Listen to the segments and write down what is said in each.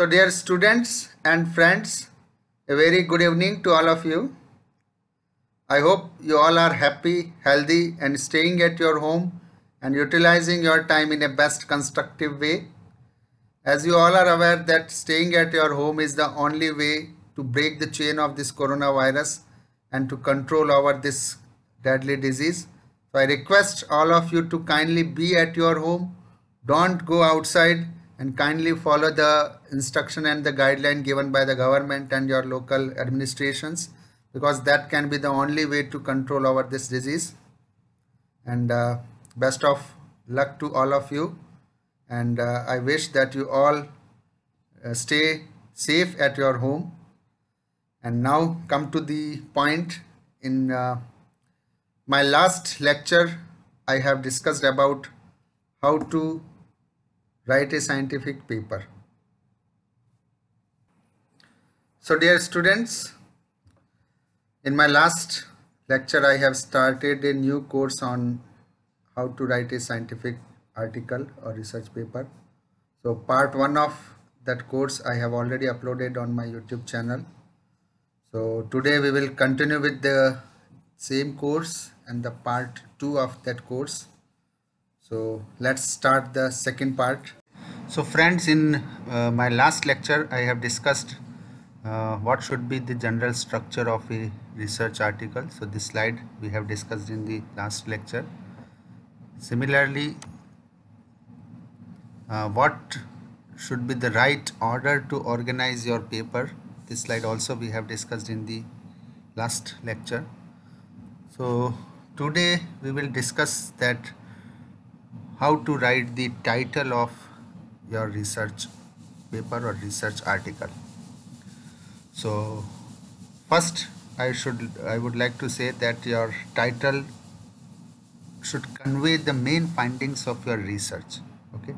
So dear students and friends, a very good evening to all of you. I hope you all are happy, healthy and staying at your home and utilizing your time in a best constructive way. As you all are aware that staying at your home is the only way to break the chain of this coronavirus and to control over this deadly disease. So I request all of you to kindly be at your home. Don't go outside and kindly follow the instruction and the guideline given by the government and your local administrations because that can be the only way to control over this disease and uh, best of luck to all of you and uh, I wish that you all uh, stay safe at your home and now come to the point in uh, my last lecture I have discussed about how to write a scientific paper. So dear students, in my last lecture I have started a new course on how to write a scientific article or research paper. So part 1 of that course I have already uploaded on my YouTube channel. So today we will continue with the same course and the part 2 of that course. So let's start the second part. So friends, in uh, my last lecture, I have discussed uh, what should be the general structure of a research article. So this slide we have discussed in the last lecture. Similarly, uh, what should be the right order to organize your paper. This slide also we have discussed in the last lecture. So today we will discuss that how to write the title of your research paper or research article so first i should i would like to say that your title should convey the main findings of your research okay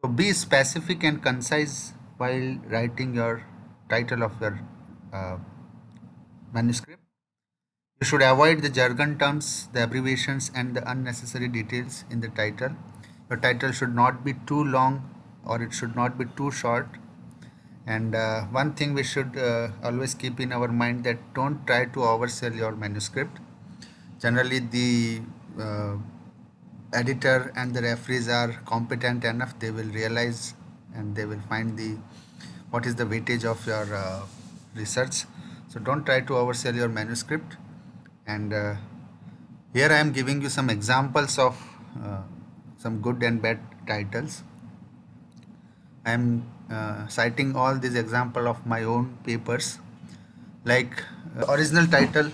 so be specific and concise while writing your title of your uh, manuscript you should avoid the jargon terms the abbreviations and the unnecessary details in the title the title should not be too long or it should not be too short and uh, one thing we should uh, always keep in our mind that don't try to oversell your manuscript generally the uh, editor and the referees are competent enough they will realize and they will find the what is the weightage of your uh, research so don't try to oversell your manuscript and uh, here i am giving you some examples of uh, some good and bad titles i am uh, citing all these example of my own papers like uh, original title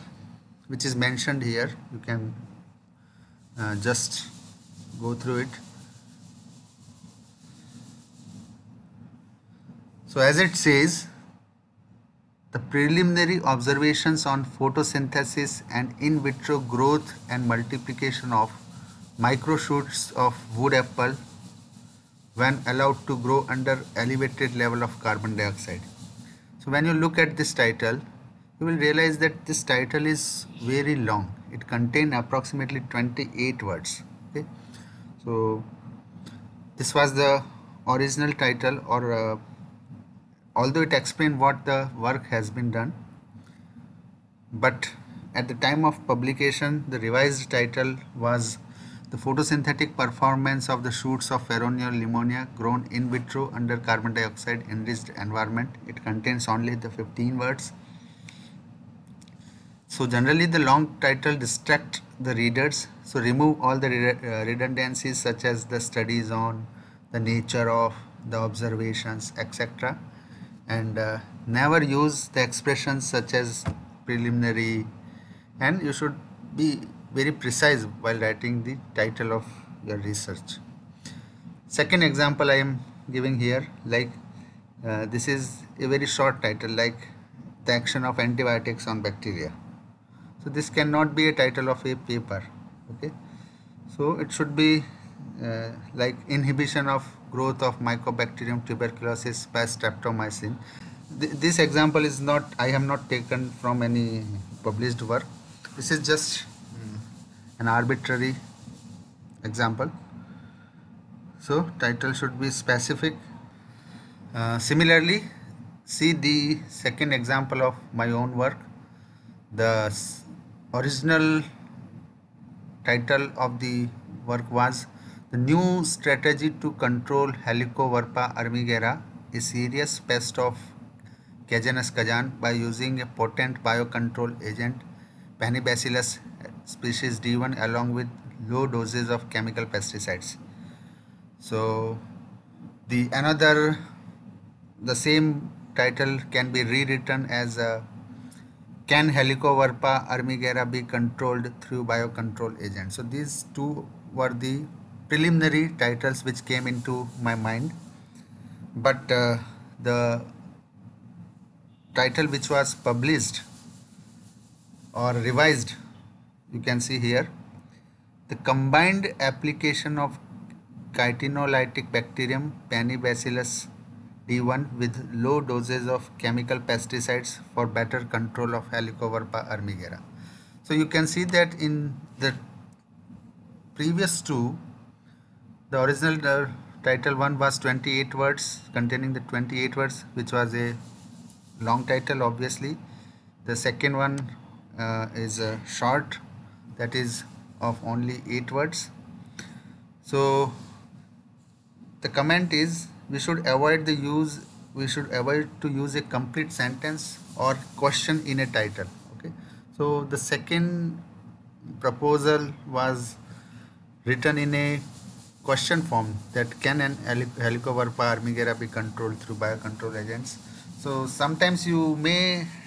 which is mentioned here you can uh, just go through it so as it says the preliminary observations on photosynthesis and in vitro growth and multiplication of Microshoots of wood apple when allowed to grow under elevated level of carbon dioxide. So when you look at this title, you will realize that this title is very long. It contains approximately 28 words. Okay? So this was the original title or uh, although it explained what the work has been done but at the time of publication the revised title was the photosynthetic performance of the shoots of Feronia limonia grown in vitro under carbon dioxide enriched environment. It contains only the 15 words. So generally the long title distract the readers. So remove all the uh, redundancies such as the studies on, the nature of, the observations, etc. And uh, never use the expressions such as preliminary and you should be very precise while writing the title of your research second example I am giving here like uh, this is a very short title like the action of antibiotics on bacteria so this cannot be a title of a paper okay so it should be uh, like inhibition of growth of mycobacterium tuberculosis by streptomycin Th this example is not I have not taken from any published work this is just an arbitrary example so title should be specific uh, similarly see the second example of my own work the original title of the work was the new strategy to control Helicoverpa armigera a serious pest of Cajanus cajan by using a potent biocontrol agent Panibacillus species D1 along with low doses of chemical pesticides. So the another the same title can be rewritten as uh, can Helicoverpa armigera be controlled through biocontrol agents. So these two were the preliminary titles which came into my mind but uh, the title which was published or revised you can see here the combined application of chitinolytic bacterium Panibacillus D1 with low doses of chemical pesticides for better control of Helicoverpa armigera. So you can see that in the previous two, the original uh, title 1 was 28 words containing the 28 words which was a long title obviously. The second one uh, is a uh, short that is of only 8 words so the comment is we should avoid the use we should avoid to use a complete sentence or question in a title okay so the second proposal was written in a question form that can an helicoverpa armigera be controlled through biocontrol agents so sometimes you may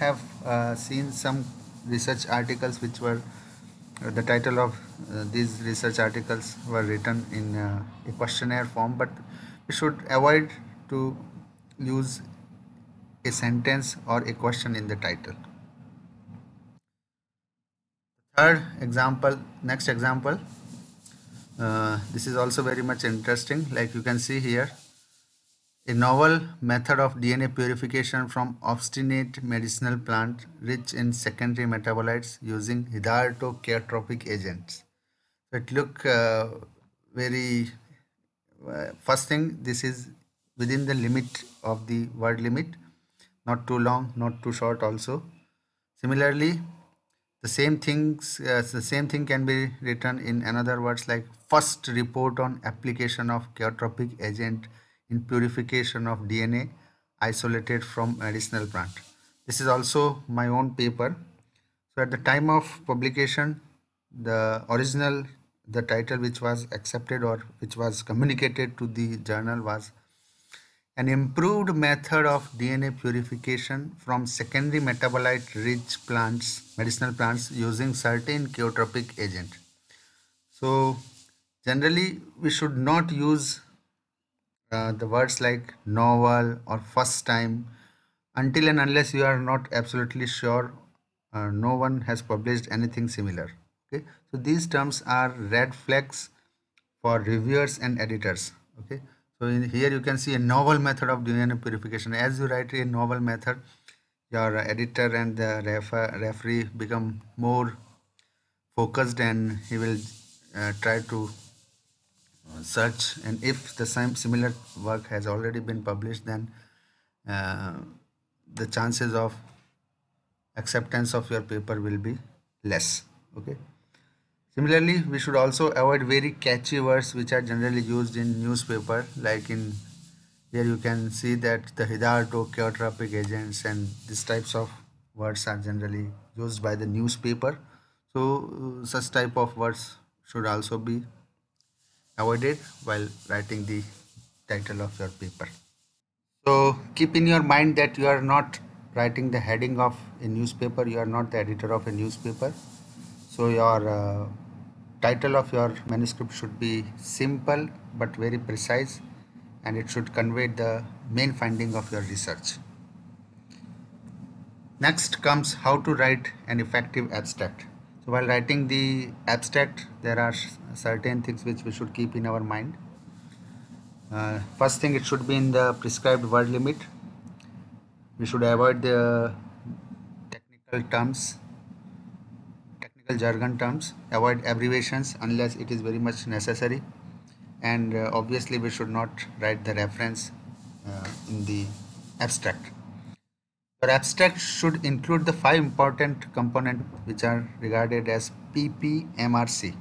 have uh, seen some research articles which were the title of uh, these research articles were written in uh, a questionnaire form but we should avoid to use a sentence or a question in the title third example next example uh, this is also very much interesting like you can see here a novel method of DNA purification from obstinate medicinal plant rich in secondary metabolites using hitherto chaotropic agents. It look uh, very, uh, first thing this is within the limit of the word limit, not too long, not too short also. Similarly, the same things, uh, the same thing can be written in another words like first report on application of chaotropic agent in purification of DNA isolated from medicinal plant. This is also my own paper. So at the time of publication, the original, the title which was accepted or which was communicated to the journal was an improved method of DNA purification from secondary metabolite rich plants, medicinal plants using certain cheiotropic agent. So generally we should not use uh, the words like novel or first time until and unless you are not absolutely sure uh, no one has published anything similar okay so these terms are red flags for reviewers and editors okay so in here you can see a novel method of DNA purification as you write a novel method your editor and the refer referee become more focused and he will uh, try to search and if the same similar work has already been published then uh, the chances of acceptance of your paper will be less okay similarly we should also avoid very catchy words which are generally used in newspaper like in here you can see that the Hidardo chaotropic agents and these types of words are generally used by the newspaper so uh, such type of words should also be avoided while writing the title of your paper. So keep in your mind that you are not writing the heading of a newspaper, you are not the editor of a newspaper. So your uh, title of your manuscript should be simple but very precise and it should convey the main finding of your research. Next comes how to write an effective abstract while writing the abstract there are certain things which we should keep in our mind uh, first thing it should be in the prescribed word limit we should avoid the technical terms technical jargon terms avoid abbreviations unless it is very much necessary and uh, obviously we should not write the reference uh, in the abstract your abstract should include the five important components which are regarded as PPMRC.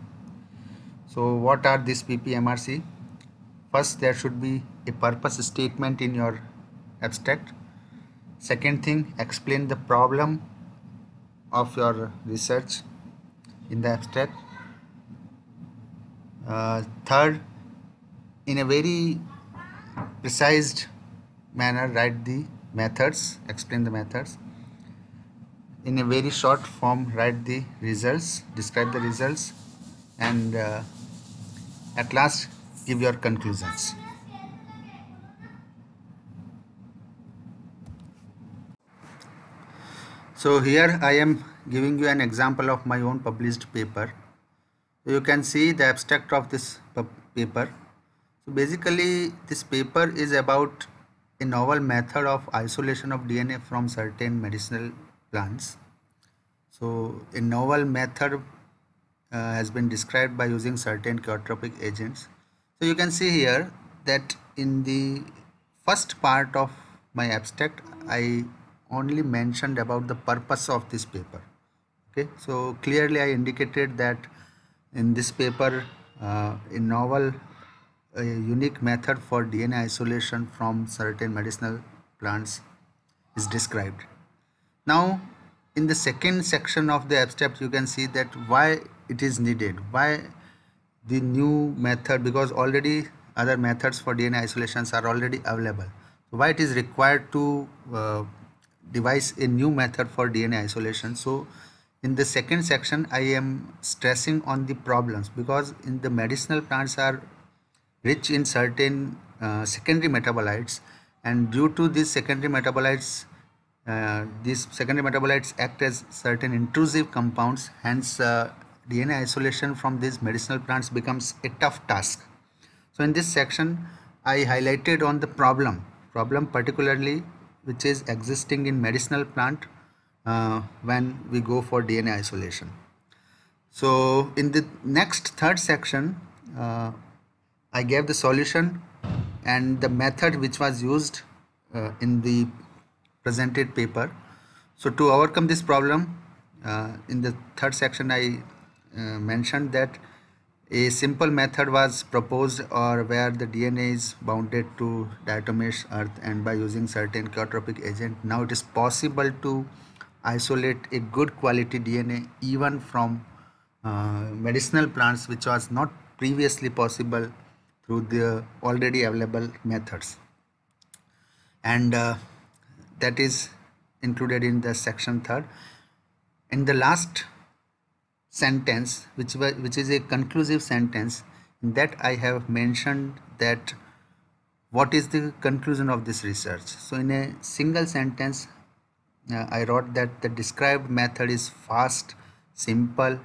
So what are these PPMRC? First there should be a purpose statement in your abstract. Second thing explain the problem of your research in the abstract. Uh, third in a very precise manner write the methods explain the methods in a very short form write the results describe the results and uh, at last give your conclusions so here I am giving you an example of my own published paper you can see the abstract of this paper so basically this paper is about a novel method of isolation of DNA from certain medicinal plants. So a novel method uh, has been described by using certain chiotropic agents. So you can see here that in the first part of my abstract I only mentioned about the purpose of this paper. Okay, so clearly I indicated that in this paper uh, a novel a unique method for DNA isolation from certain medicinal plants is described. Now in the second section of the abstract you can see that why it is needed, why the new method because already other methods for DNA isolations are already available. So why it is required to uh, devise a new method for DNA isolation. So in the second section I am stressing on the problems because in the medicinal plants are rich in certain uh, secondary metabolites and due to these secondary metabolites uh, these secondary metabolites act as certain intrusive compounds hence uh, DNA isolation from these medicinal plants becomes a tough task. So in this section I highlighted on the problem problem particularly which is existing in medicinal plant uh, when we go for DNA isolation. So in the next third section uh, I gave the solution and the method which was used uh, in the presented paper. So to overcome this problem, uh, in the third section I uh, mentioned that a simple method was proposed or where the DNA is bounded to diatomaceous earth and by using certain chaotropic agent now it is possible to isolate a good quality DNA even from uh, medicinal plants which was not previously possible through the already available methods and uh, that is included in the section third in the last sentence which was which is a conclusive sentence that i have mentioned that what is the conclusion of this research so in a single sentence uh, i wrote that the described method is fast simple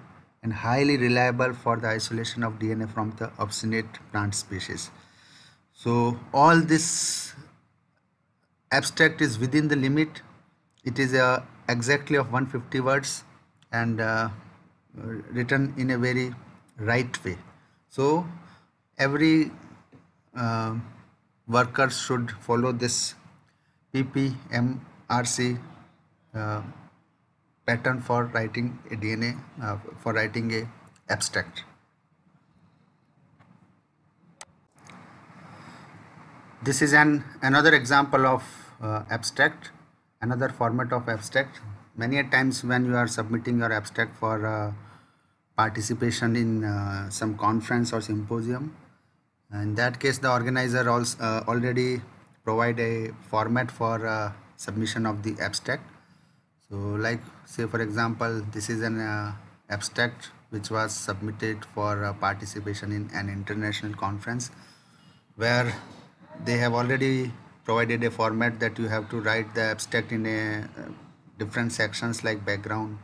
and highly reliable for the isolation of DNA from the obstinate plant species. So all this abstract is within the limit. It is uh, exactly of 150 words and uh, written in a very right way. So every uh, worker should follow this PPMRC uh, pattern for writing a DNA, uh, for writing a abstract. This is an another example of uh, abstract, another format of abstract. Many times when you are submitting your abstract for uh, participation in uh, some conference or symposium, in that case the organizer also uh, already provide a format for uh, submission of the abstract so like say for example this is an uh, abstract which was submitted for uh, participation in an international conference where they have already provided a format that you have to write the abstract in a uh, different sections like background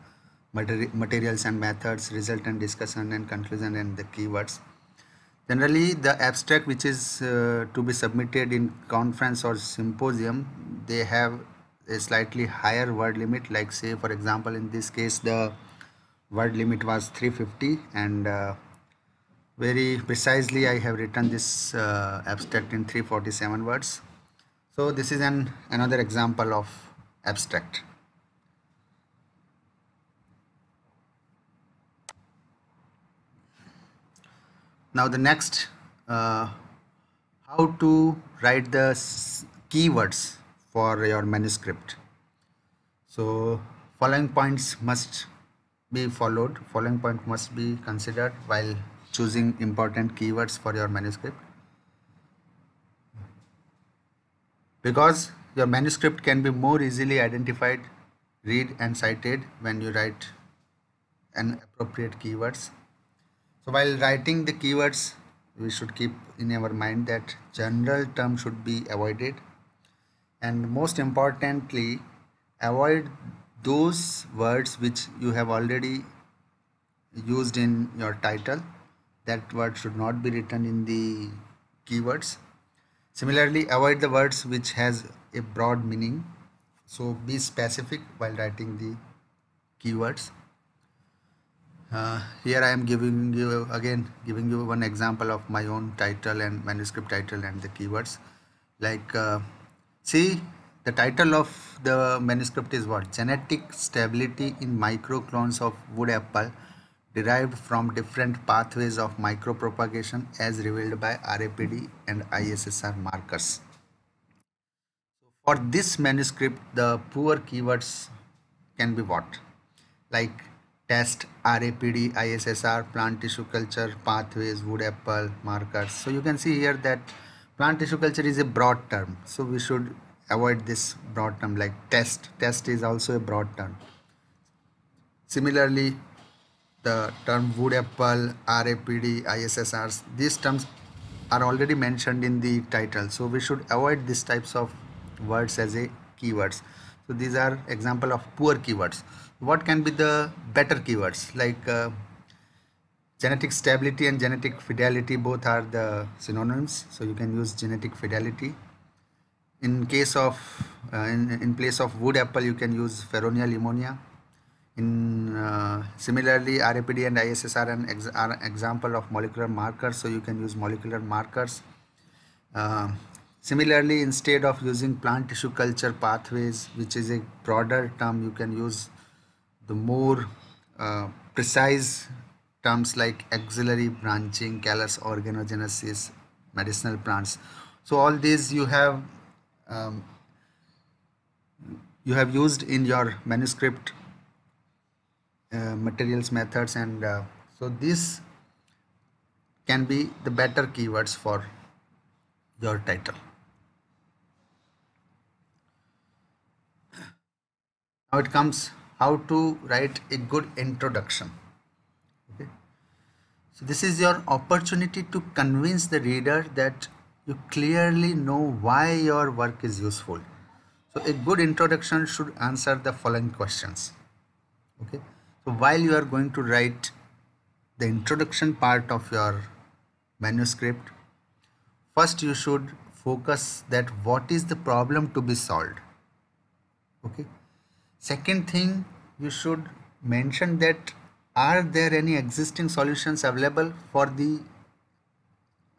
materials and methods result and discussion and conclusion and the keywords generally the abstract which is uh, to be submitted in conference or symposium they have a slightly higher word limit like say for example in this case the word limit was 350 and uh, very precisely I have written this uh, abstract in 347 words so this is an another example of abstract now the next uh, how to write the keywords for your manuscript so following points must be followed following point must be considered while choosing important keywords for your manuscript because your manuscript can be more easily identified read and cited when you write an appropriate keywords so while writing the keywords we should keep in our mind that general term should be avoided and most importantly avoid those words which you have already used in your title that word should not be written in the keywords similarly avoid the words which has a broad meaning so be specific while writing the keywords uh, here I am giving you again giving you one example of my own title and manuscript title and the keywords like uh, See, the title of the manuscript is what? Genetic stability in microclones of wood apple derived from different pathways of micropropagation as revealed by RAPD and ISSR markers. For this manuscript, the poor keywords can be what? Like test, RAPD, ISSR, plant tissue culture, pathways, wood apple, markers. So you can see here that Plant tissue culture is a broad term, so we should avoid this broad term like test. Test is also a broad term. Similarly, the term wood apple, RAPD, ISSRs, these terms are already mentioned in the title. So we should avoid these types of words as a keywords. So these are example of poor keywords. What can be the better keywords like uh, genetic stability and genetic fidelity both are the synonyms so you can use genetic fidelity in case of uh, in, in place of wood apple you can use ferronia limonia in uh, similarly rapd and iss are an, ex are example of molecular markers so you can use molecular markers uh, similarly instead of using plant tissue culture pathways which is a broader term you can use the more uh, precise terms like axillary branching, callus organogenesis, medicinal plants. So all these you have um, you have used in your manuscript uh, materials methods and uh, so this can be the better keywords for your title. Now it comes how to write a good introduction. So this is your opportunity to convince the reader that you clearly know why your work is useful. So a good introduction should answer the following questions. Okay. So while you are going to write the introduction part of your manuscript, first you should focus that what is the problem to be solved. Okay. Second thing you should mention that are there any existing solutions available for the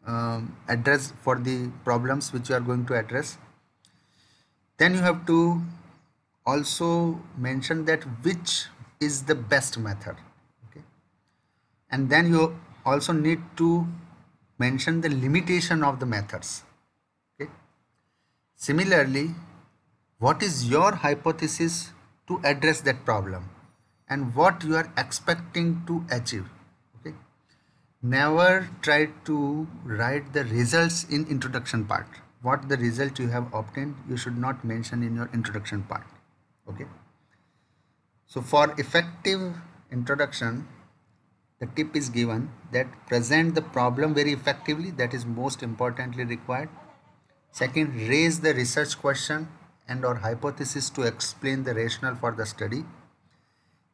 um, address for the problems which you are going to address then you have to also mention that which is the best method okay and then you also need to mention the limitation of the methods okay similarly what is your hypothesis to address that problem and what you are expecting to achieve okay never try to write the results in introduction part what the result you have obtained you should not mention in your introduction part okay so for effective introduction the tip is given that present the problem very effectively that is most importantly required second raise the research question and or hypothesis to explain the rationale for the study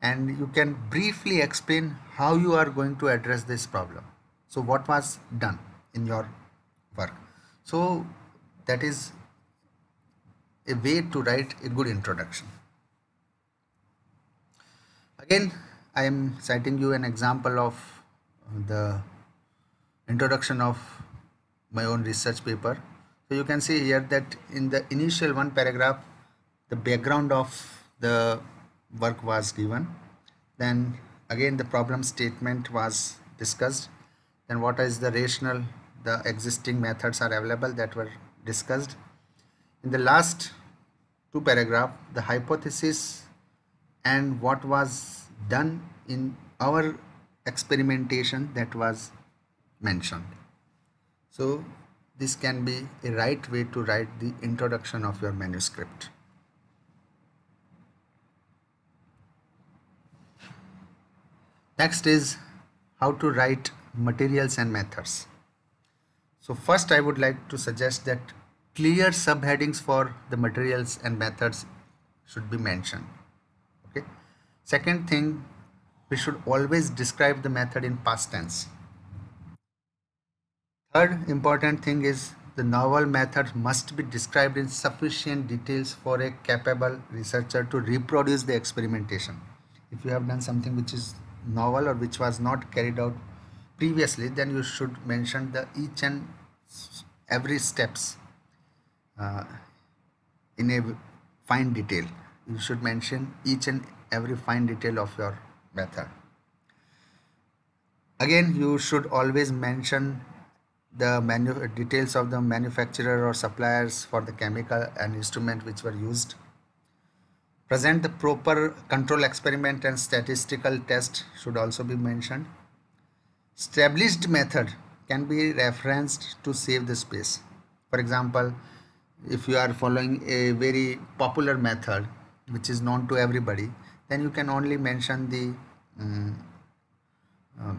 and you can briefly explain how you are going to address this problem. So what was done in your work. So that is a way to write a good introduction. Again, I am citing you an example of the introduction of my own research paper. So you can see here that in the initial one paragraph, the background of the work was given then again the problem statement was discussed then what is the rational the existing methods are available that were discussed in the last two paragraph the hypothesis and what was done in our experimentation that was mentioned so this can be a right way to write the introduction of your manuscript Next is how to write materials and methods. So first I would like to suggest that clear subheadings for the materials and methods should be mentioned. Okay. Second thing, we should always describe the method in past tense. Third important thing is the novel method must be described in sufficient details for a capable researcher to reproduce the experimentation. If you have done something which is novel or which was not carried out previously then you should mention the each and every steps uh, in a fine detail you should mention each and every fine detail of your method again you should always mention the details of the manufacturer or suppliers for the chemical and instrument which were used Present the proper control experiment and statistical test should also be mentioned. Established method can be referenced to save the space. For example, if you are following a very popular method which is known to everybody, then you can only mention the um, uh,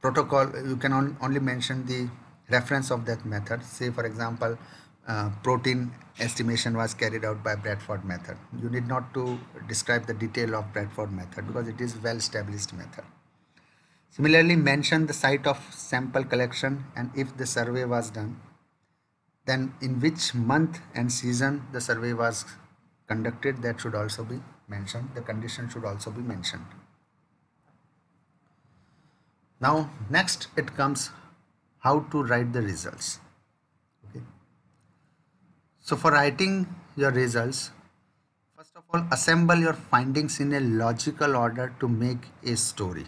protocol, you can on, only mention the reference of that method. Say for example, uh, protein estimation was carried out by Bradford method. You need not to describe the detail of Bradford method because it is well established method. Similarly, mention the site of sample collection and if the survey was done, then in which month and season the survey was conducted that should also be mentioned. The condition should also be mentioned. Now next it comes how to write the results. So for writing your results, first of all, assemble your findings in a logical order to make a story.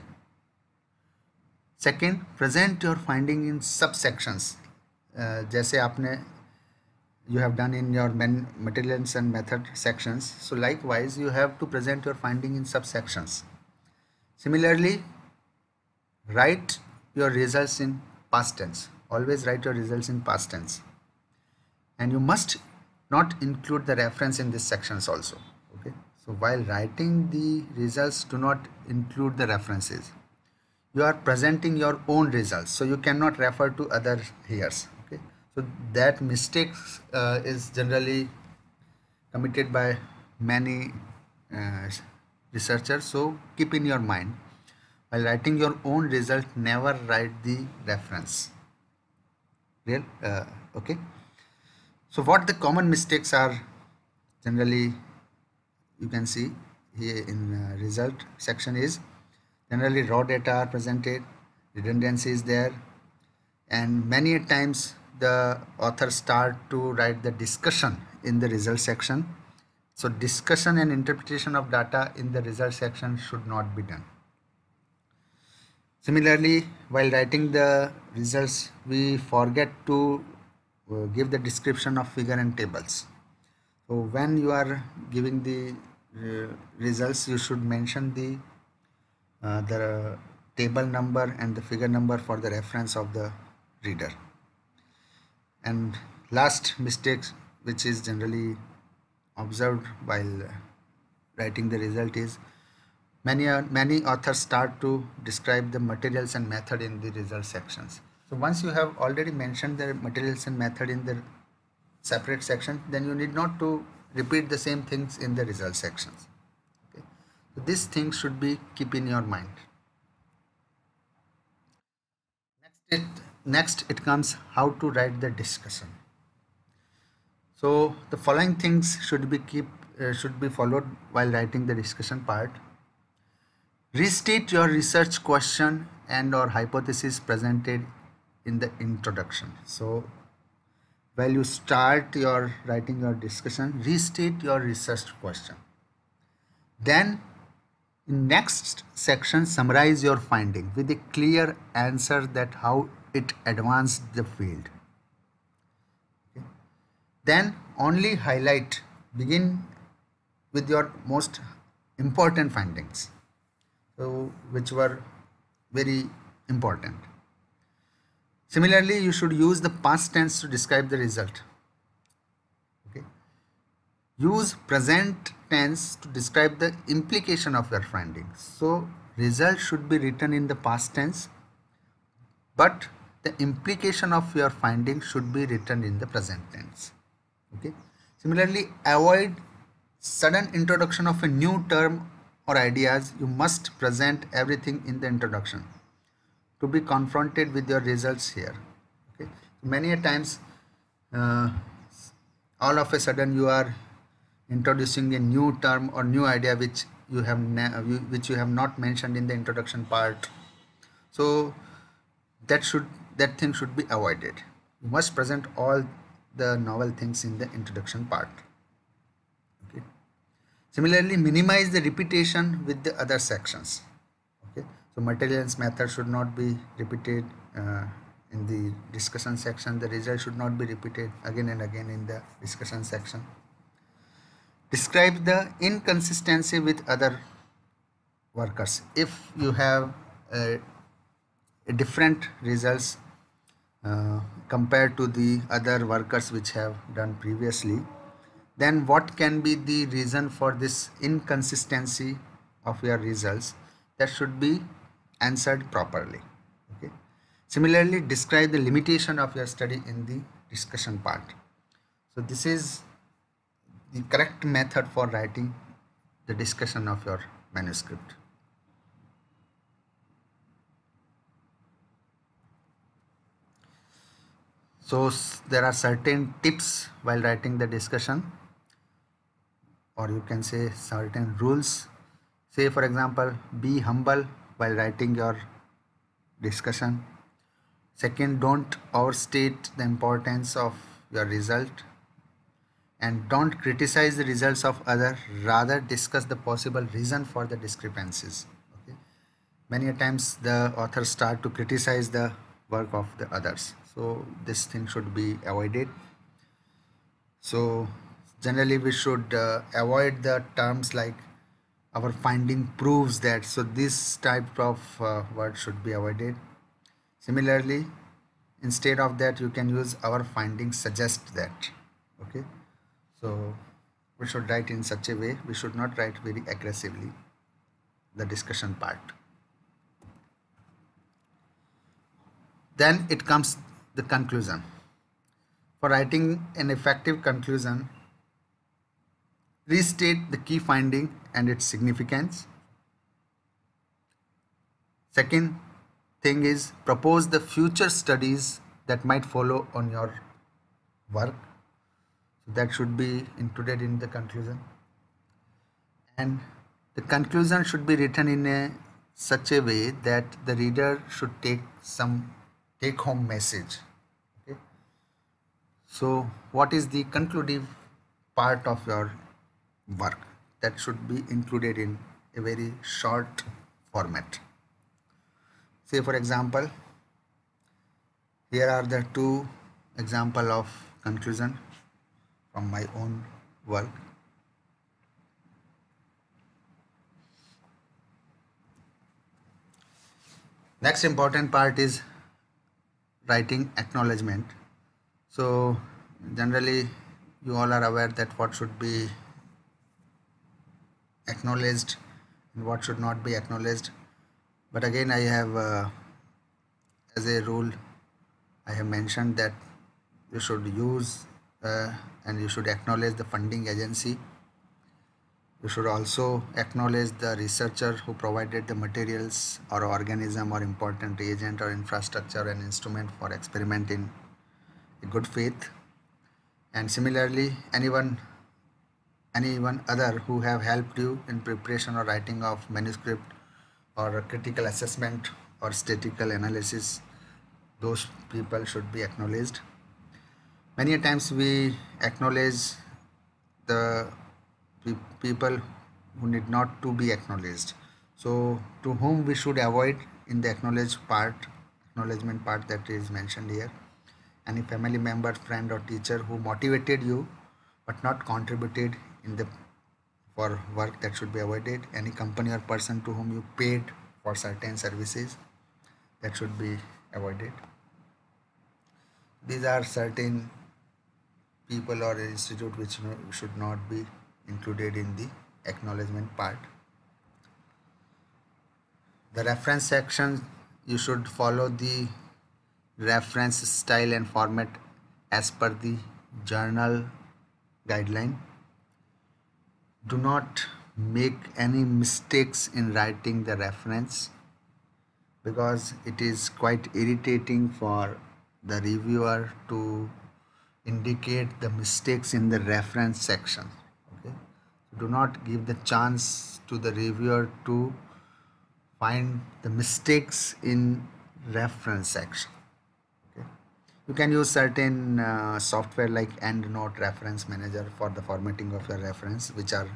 Second, present your finding in subsections. Uh, जैसे you have done in your men, materials and method sections. So likewise, you have to present your finding in subsections. Similarly, write your results in past tense. Always write your results in past tense. And you must not include the reference in these sections also okay so while writing the results do not include the references you are presenting your own results so you cannot refer to other here's okay so that mistake uh, is generally committed by many uh, researchers so keep in your mind while writing your own result never write the reference real uh, okay so what the common mistakes are generally you can see here in uh, result section is generally raw data are presented redundancy is there and many times the author start to write the discussion in the result section so discussion and interpretation of data in the result section should not be done similarly while writing the results we forget to uh, give the description of figure and tables so when you are giving the uh, results you should mention the uh, the table number and the figure number for the reference of the reader and last mistakes which is generally observed while writing the result is many many authors start to describe the materials and method in the result sections so once you have already mentioned the materials and method in the separate section, then you need not to repeat the same things in the result sections okay. so this thing should be keep in your mind next it next it comes how to write the discussion so the following things should be keep uh, should be followed while writing the discussion part restate your research question and or hypothesis presented in the introduction so while you start your writing your discussion restate your research question then in next section summarize your finding with a clear answer that how it advanced the field okay. then only highlight begin with your most important findings so which were very important Similarly, you should use the past tense to describe the result. Okay. Use present tense to describe the implication of your findings. So, result should be written in the past tense, but the implication of your findings should be written in the present tense. Okay. Similarly, avoid sudden introduction of a new term or ideas. You must present everything in the introduction to be confronted with your results here okay many times uh, all of a sudden you are introducing a new term or new idea which you have which you have not mentioned in the introduction part so that should that thing should be avoided you must present all the novel things in the introduction part okay similarly minimize the repetition with the other sections so materials method should not be repeated uh, in the discussion section. The result should not be repeated again and again in the discussion section. Describe the inconsistency with other workers. If you have a, a different results uh, compared to the other workers which have done previously, then what can be the reason for this inconsistency of your results? That should be answered properly. Okay. Similarly, describe the limitation of your study in the discussion part. So this is the correct method for writing the discussion of your manuscript. So there are certain tips while writing the discussion or you can say certain rules. Say for example, be humble while writing your discussion second don't overstate the importance of your result and don't criticize the results of other rather discuss the possible reason for the discrepancies okay many times the authors start to criticize the work of the others so this thing should be avoided so generally we should uh, avoid the terms like our finding proves that so this type of uh, word should be avoided similarly instead of that you can use our finding suggest that okay so we should write in such a way we should not write very aggressively the discussion part then it comes the conclusion for writing an effective conclusion restate the key finding and its significance. Second thing is propose the future studies that might follow on your work. So that should be included in the conclusion. And the conclusion should be written in a such a way that the reader should take some take home message. Okay. So what is the conclusive part of your work that should be included in a very short format say for example here are the two example of conclusion from my own work next important part is writing acknowledgement so generally you all are aware that what should be acknowledged and what should not be acknowledged but again I have uh, as a rule I have mentioned that you should use uh, and you should acknowledge the funding agency you should also acknowledge the researcher who provided the materials or organism or important agent or infrastructure and instrument for experiment in good faith and similarly anyone anyone other who have helped you in preparation or writing of manuscript or critical assessment or statistical analysis those people should be acknowledged many times we acknowledge the people who need not to be acknowledged so to whom we should avoid in the acknowledge part acknowledgement part that is mentioned here any family member friend or teacher who motivated you but not contributed in the for work that should be avoided any company or person to whom you paid for certain services that should be avoided these are certain people or institute which should not be included in the acknowledgement part the reference section you should follow the reference style and format as per the journal guideline do not make any mistakes in writing the reference because it is quite irritating for the reviewer to indicate the mistakes in the reference section okay do not give the chance to the reviewer to find the mistakes in reference section you can use certain uh, software like EndNote reference manager for the formatting of your reference which are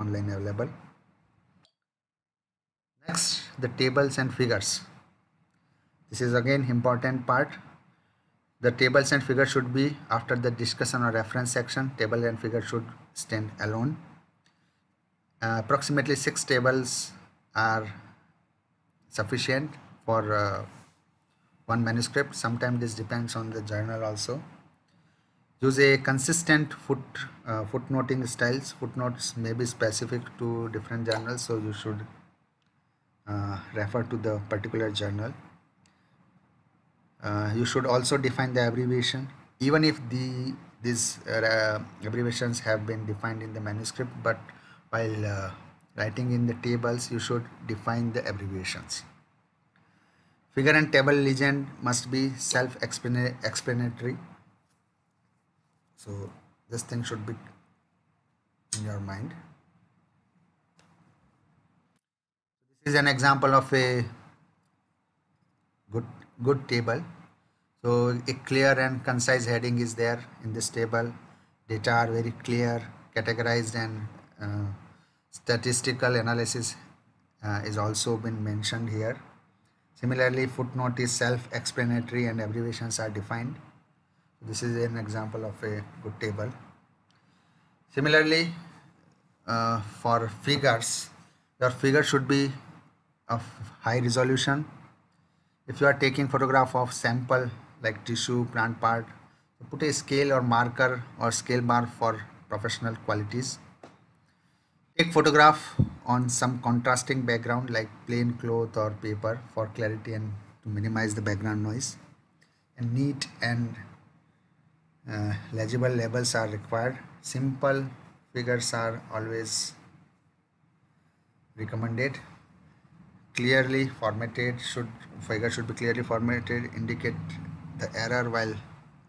online available next the tables and figures this is again important part the tables and figures should be after the discussion or reference section table and figure should stand alone uh, approximately six tables are sufficient for uh, one manuscript sometimes this depends on the journal also use a consistent foot uh, footnoting styles footnotes may be specific to different journals so you should uh, refer to the particular journal uh, you should also define the abbreviation even if the these uh, abbreviations have been defined in the manuscript but while uh, writing in the tables you should define the abbreviations Figure and table legend must be self-explanatory. So this thing should be in your mind. This is an example of a good good table. So a clear and concise heading is there in this table. Data are very clear, categorized and uh, statistical analysis uh, is also been mentioned here. Similarly, footnote is self-explanatory and abbreviations are defined. This is an example of a good table. Similarly, uh, for figures, your figure should be of high resolution. If you are taking photograph of sample like tissue, plant part, put a scale or marker or scale bar for professional qualities. Take photograph on some contrasting background like plain cloth or paper for clarity and to minimize the background noise. And neat and uh, legible labels are required. Simple figures are always recommended. Clearly formatted should figure should be clearly formatted. Indicate the error while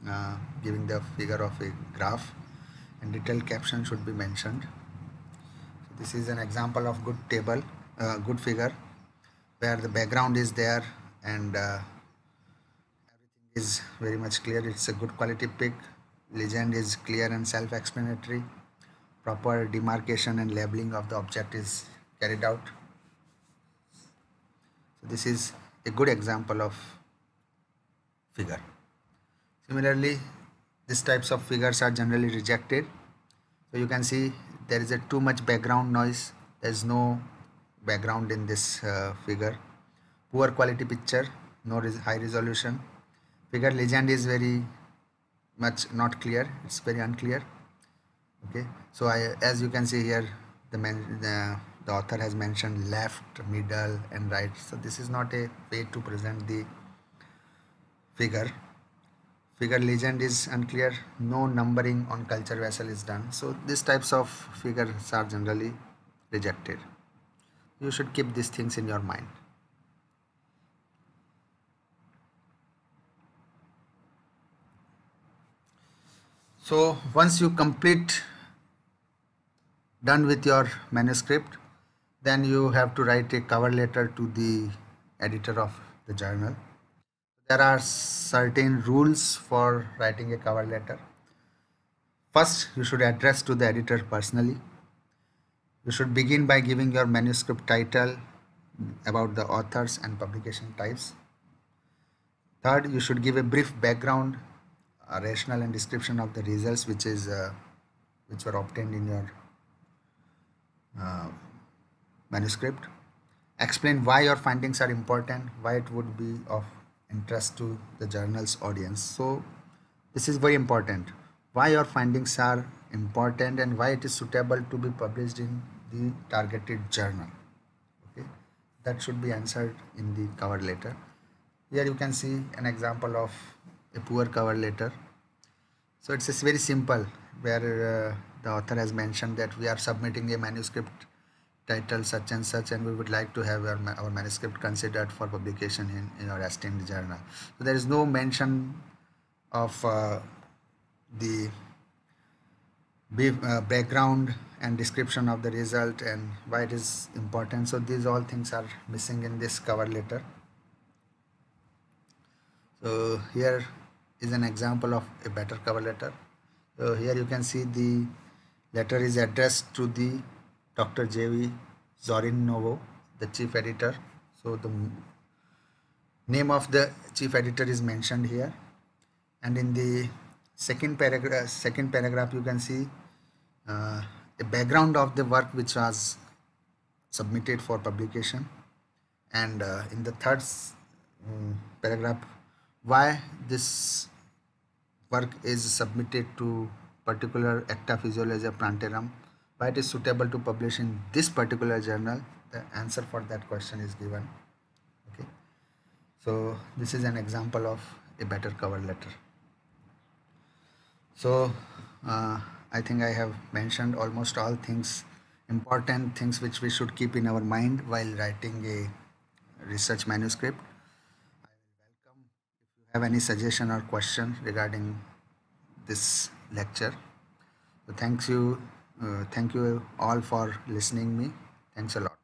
uh, giving the figure of a graph and detailed caption should be mentioned this is an example of good table uh, good figure where the background is there and uh, everything is very much clear it's a good quality pic legend is clear and self-explanatory proper demarcation and labeling of the object is carried out so this is a good example of figure similarly these types of figures are generally rejected so you can see there is a too much background noise there's no background in this uh, figure poor quality picture no res high resolution figure legend is very much not clear it's very unclear okay so I, as you can see here the, men, the, the author has mentioned left middle and right so this is not a way to present the figure figure legend is unclear no numbering on culture vessel is done so these types of figures are generally rejected you should keep these things in your mind so once you complete done with your manuscript then you have to write a cover letter to the editor of the journal there are certain rules for writing a cover letter. First, you should address to the editor personally. You should begin by giving your manuscript title mm, about the authors and publication types. Third, you should give a brief background, a rationale and description of the results which is uh, which were obtained in your uh, manuscript. Explain why your findings are important, why it would be of and trust to the journal's audience so this is very important why your findings are important and why it is suitable to be published in the targeted journal okay that should be answered in the cover letter here you can see an example of a poor cover letter so it's very simple where uh, the author has mentioned that we are submitting a manuscript title such and such and we would like to have our, our manuscript considered for publication in, in our esteemed journal. So there is no mention of uh, the uh, background and description of the result and why it is important. So these all things are missing in this cover letter. So here is an example of a better cover letter. So here you can see the letter is addressed to the Dr. J.V. Zorin Novo, the chief editor. So the name of the chief editor is mentioned here. And in the second paragraph, second paragraph you can see uh, a background of the work which was submitted for publication. And uh, in the third um, paragraph, why this work is submitted to particular Acta physiologia plantarum why it is suitable to publish in this particular journal the answer for that question is given okay so this is an example of a better cover letter so uh, I think I have mentioned almost all things important things which we should keep in our mind while writing a research manuscript I welcome if you have any suggestion or question regarding this lecture so thanks you uh, thank you all for listening me thanks a lot